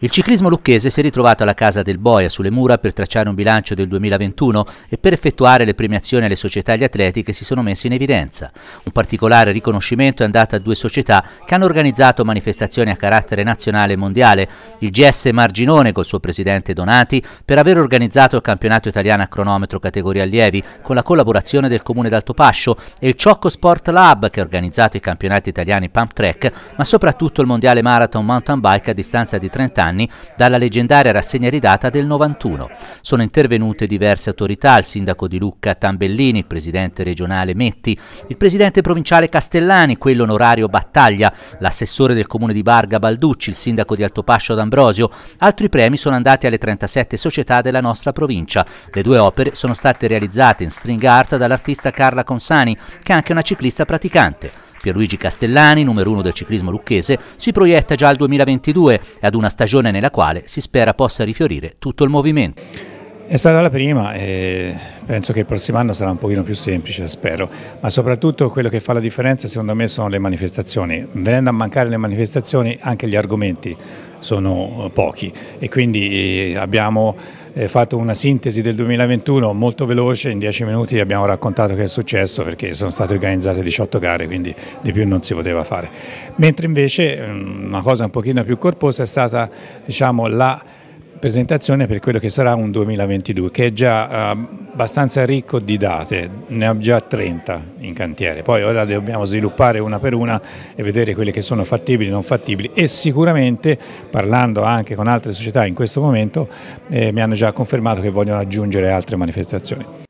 Il ciclismo lucchese si è ritrovato alla casa del Boia sulle mura per tracciare un bilancio del 2021 e per effettuare le premiazioni alle società e agli atleti che si sono messi in evidenza. Un particolare riconoscimento è andato a due società che hanno organizzato manifestazioni a carattere nazionale e mondiale, il GS Marginone col suo presidente Donati per aver organizzato il campionato italiano a cronometro categoria allievi con la collaborazione del comune d'Alto Pascio e il Ciocco Sport Lab che ha organizzato i campionati italiani Pump Track ma soprattutto il mondiale marathon mountain bike a distanza di 30 anni anni dalla leggendaria rassegna ridata del 91. Sono intervenute diverse autorità, il sindaco di Lucca Tambellini, il presidente regionale Metti, il presidente provinciale Castellani, quello onorario Battaglia, l'assessore del comune di Barga Balducci, il sindaco di Altopascio d'Ambrosio. Altri premi sono andati alle 37 società della nostra provincia. Le due opere sono state realizzate in string art dall'artista Carla Consani, che è anche una ciclista praticante. Pierluigi Castellani, numero uno del ciclismo lucchese, si proietta già al 2022 e ad una stagione nella quale si spera possa rifiorire tutto il movimento. È stata la prima e penso che il prossimo anno sarà un pochino più semplice, spero, ma soprattutto quello che fa la differenza secondo me sono le manifestazioni. Venendo a mancare le manifestazioni anche gli argomenti sono eh, pochi e quindi eh, abbiamo eh, fatto una sintesi del 2021 molto veloce, in 10 minuti abbiamo raccontato che è successo perché sono state organizzate 18 gare, quindi di più non si poteva fare. Mentre invece mm, una cosa un pochino più corposa è stata diciamo, la presentazione per quello che sarà un 2022 che è già ehm, abbastanza ricco di date, ne ho già 30 in cantiere, poi ora dobbiamo sviluppare una per una e vedere quelle che sono fattibili e non fattibili e sicuramente parlando anche con altre società in questo momento eh, mi hanno già confermato che vogliono aggiungere altre manifestazioni.